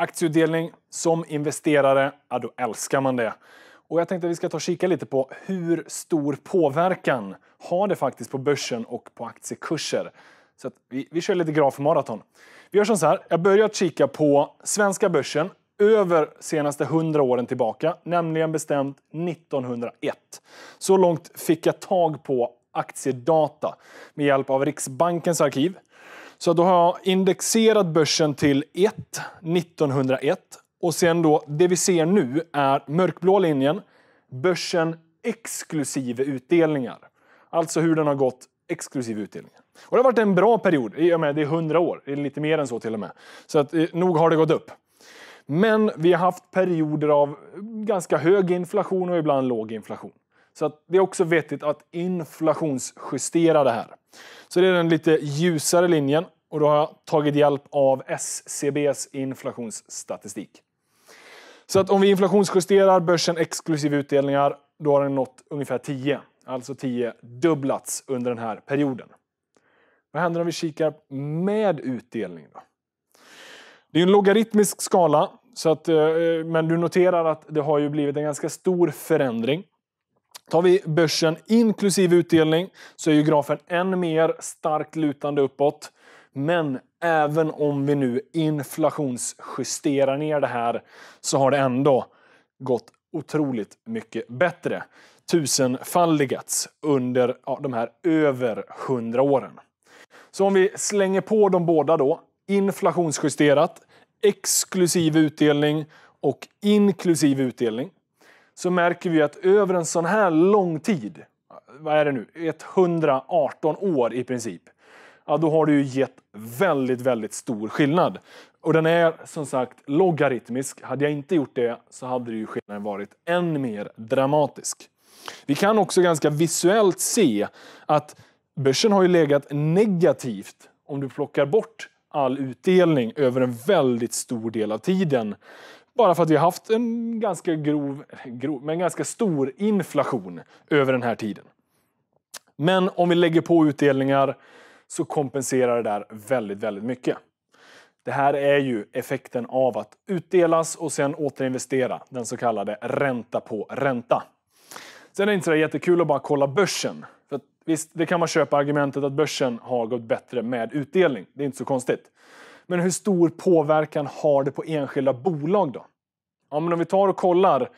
Aktieutdelning som investerare, ja då älskar man det. Och jag tänkte att vi ska ta och kika lite på hur stor påverkan har det faktiskt på börsen och på aktiekurser. Så vi, vi kör lite grafmaraton. Vi gör så här, jag börjar att kika på svenska börsen över senaste 100 åren tillbaka, nämligen bestämt 1901. Så långt fick jag tag på aktiedata med hjälp av Riksbankens arkiv så då har jag indexerat börsen till 1, 1901. Och sen då, det vi ser nu är mörkblå linjen, börsen exklusive utdelningar. Alltså hur den har gått exklusive utdelningar. Och det har varit en bra period. i Jag menar, det är 100 år, det är lite mer än så till och med. Så att, eh, nog har det gått upp. Men vi har haft perioder av ganska hög inflation och ibland låg inflation. Så det är också vettigt att inflationsjustera det här. Så det är den lite ljusare linjen och då har jag tagit hjälp av SCBs inflationsstatistik. Så att om vi inflationsjusterar börsen exklusive utdelningar, då har den nått ungefär 10. Alltså 10 dubblats under den här perioden. Vad händer om vi kikar med utdelning? Då? Det är en logaritmisk skala, så att, eh, men du noterar att det har ju blivit en ganska stor förändring. Tar vi börsen inklusive utdelning så är ju grafen än mer starkt lutande uppåt. Men även om vi nu inflationsjusterar ner det här så har det ändå gått otroligt mycket bättre. Tusenfaldigats under ja, de här över hundra åren. Så om vi slänger på de båda då, inflationsjusterat, exklusiv utdelning och inklusiv utdelning så märker vi att över en sån här lång tid, vad är det nu, 118 år i princip, ja, då har det ju gett väldigt, väldigt stor skillnad. Och den är som sagt logaritmisk. Hade jag inte gjort det så hade ju skillnaden varit än mer dramatisk. Vi kan också ganska visuellt se att börsen har ju legat negativt om du plockar bort all utdelning över en väldigt stor del av tiden. Bara för att vi har haft en ganska grov, grov men ganska stor inflation över den här tiden. Men om vi lägger på utdelningar så kompenserar det där väldigt, väldigt mycket. Det här är ju effekten av att utdelas och sen återinvestera, den så kallade ränta på ränta. Sen är det inte så jättekul att bara kolla börsen. För visst, det kan man köpa argumentet att börsen har gått bättre med utdelning. Det är inte så konstigt. Men hur stor påverkan har det på enskilda bolag då? Ja, men om vi tar och kollar.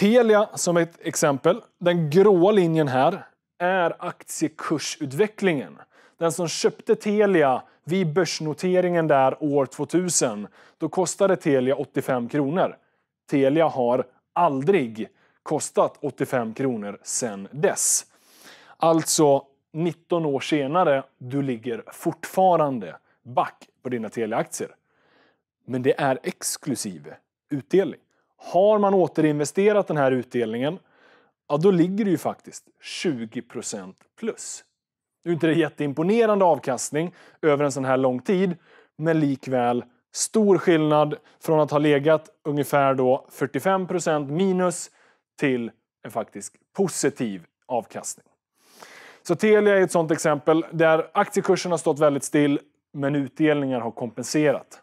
Telia som ett exempel. Den gråa linjen här är aktiekursutvecklingen. Den som köpte Telia vid börsnoteringen där år 2000, då kostade Telia 85 kronor. Telia har aldrig kostat 85 kronor sedan dess. Alltså 19 år senare, du ligger fortfarande back på dina Telia-aktier. Men det är exklusive utdelning. Har man återinvesterat den här utdelningen, ja då ligger det ju faktiskt 20 plus. Nu är inte det jätteimponerande avkastning över en sån här lång tid, men likväl stor skillnad från att ha legat ungefär då 45 minus till en faktisk positiv avkastning. Så Telia är ett sådant exempel där aktiekursen har stått väldigt still men utdelningar har kompenserat.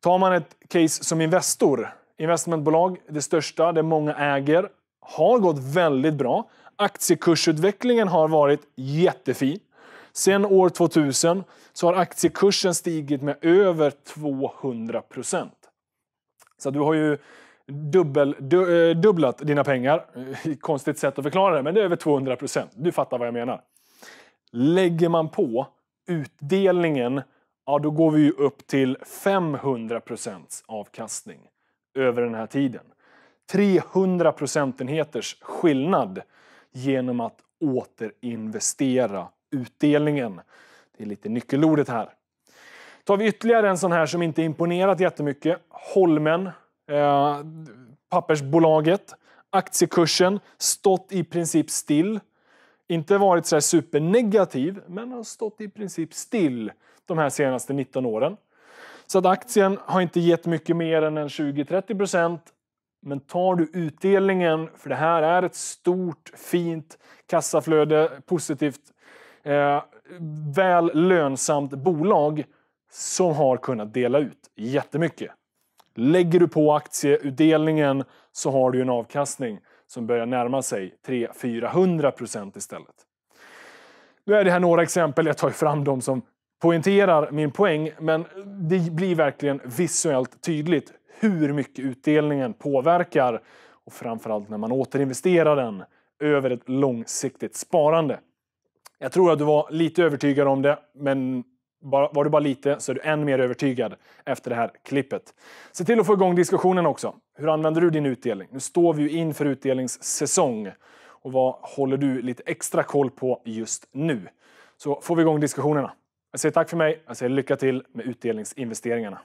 Tar man ett case som Investor, investmentbolag, det största, det många äger, har gått väldigt bra. Aktiekursutvecklingen har varit jättefin. Sen år 2000 så har aktiekursen stigit med över 200 procent. Så du har ju dubbel, du, eh, dubblat dina pengar. Konstigt sätt att förklara det, men det är över 200 procent. Du fattar vad jag menar. Lägger man på utdelningen, ja då går vi ju upp till 500 avkastning över den här tiden. 300 procentenheters skillnad genom att återinvestera utdelningen. Det är lite nyckelordet här. Tar vi ytterligare en sån här som inte imponerat jättemycket. Holmen, eh, pappersbolaget. Aktiekursen stått i princip still inte varit så supernegativ, men har stått i princip still de här senaste 19 åren. Så att aktien har inte gett mycket mer än en 20-30 procent. Men tar du utdelningen, för det här är ett stort, fint kassaflöde, positivt, eh, väl lönsamt bolag som har kunnat dela ut jättemycket. Lägger du på aktieutdelningen så har du en avkastning som börjar närma sig 300-400 procent istället. Nu är det här några exempel, jag tar fram de som poängterar min poäng, men det blir verkligen visuellt tydligt hur mycket utdelningen påverkar och framförallt när man återinvesterar den över ett långsiktigt sparande. Jag tror att du var lite övertygad om det, men var du bara lite så är du än mer övertygad efter det här klippet. Se till att få igång diskussionen också. Hur använder du din utdelning? Nu står vi ju inför utdelningssäsong. Och vad håller du lite extra koll på just nu? Så får vi igång diskussionerna. Jag säger tack för mig. Jag säger lycka till med utdelningsinvesteringarna.